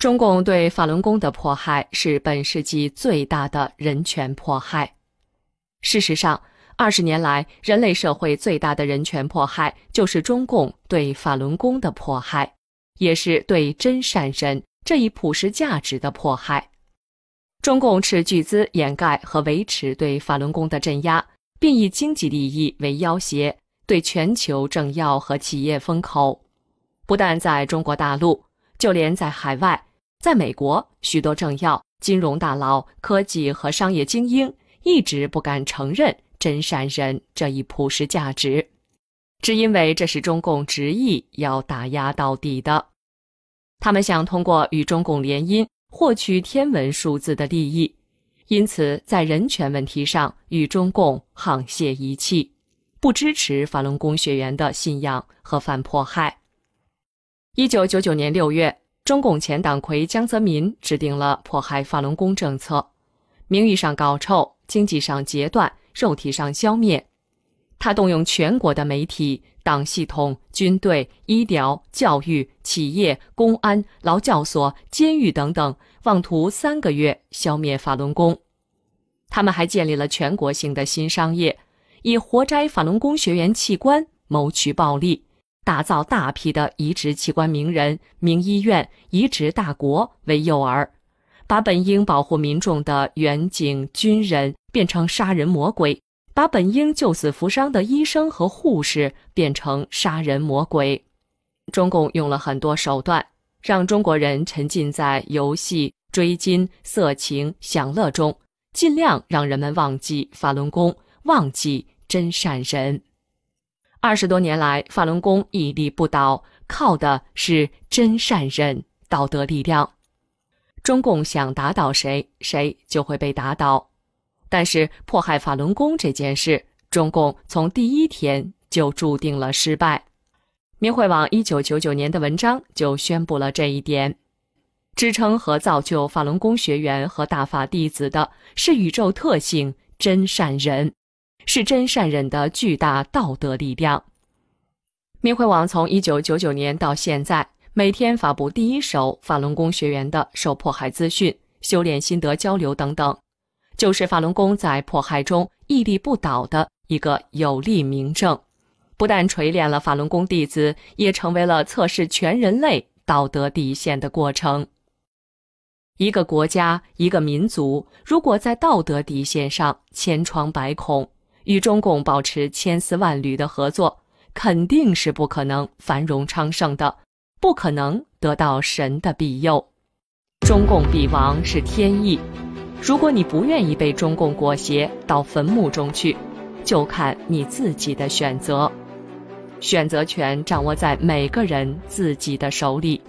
中共对法轮功的迫害是本世纪最大的人权迫害。事实上，二十年来，人类社会最大的人权迫害就是中共对法轮功的迫害，也是对真善人这一朴实价值的迫害。中共斥巨资掩盖和维持对法轮功的镇压，并以经济利益为要挟，对全球政要和企业封口。不但在中国大陆，就连在海外。在美国，许多政要、金融大佬、科技和商业精英一直不敢承认“真善人”这一普世价值，只因为这是中共执意要打压到底的。他们想通过与中共联姻获取天文数字的利益，因此在人权问题上与中共沆瀣一气，不支持法轮功学员的信仰和反迫害。一九九九年六月。中共前党魁江泽民制定了迫害法轮功政策，名誉上搞臭，经济上截断，肉体上消灭。他动用全国的媒体、党系统、军队、医疗、教育、企业、公安、劳教所、监狱等等，妄图三个月消灭法轮功。他们还建立了全国性的新商业，以活摘法轮功学员器官谋取暴利。打造大批的移植器官名人、名医院、移植大国为诱饵，把本应保护民众的远景军人变成杀人魔鬼，把本应救死扶伤的医生和护士变成杀人魔鬼。中共用了很多手段，让中国人沉浸在游戏、追金、色情、享乐中，尽量让人们忘记法轮功，忘记真善人。二十多年来，法轮功屹立不倒，靠的是真善人道德力量。中共想打倒谁，谁就会被打倒。但是迫害法轮功这件事，中共从第一天就注定了失败。明慧网一九九九年的文章就宣布了这一点。支撑和造就法轮功学员和大法弟子的是宇宙特性真善人。是真善忍的巨大道德力量。明慧网从一九九九年到现在，每天发布第一手法轮功学员的受迫害资讯、修炼心得交流等等，就是法轮功在迫害中屹立不倒的一个有力明证。不但锤炼了法轮功弟子，也成为了测试全人类道德底线的过程。一个国家、一个民族，如果在道德底线上千疮百孔，与中共保持千丝万缕的合作，肯定是不可能繁荣昌盛的，不可能得到神的庇佑。中共必亡是天意。如果你不愿意被中共裹挟到坟墓中去，就看你自己的选择。选择权掌握在每个人自己的手里。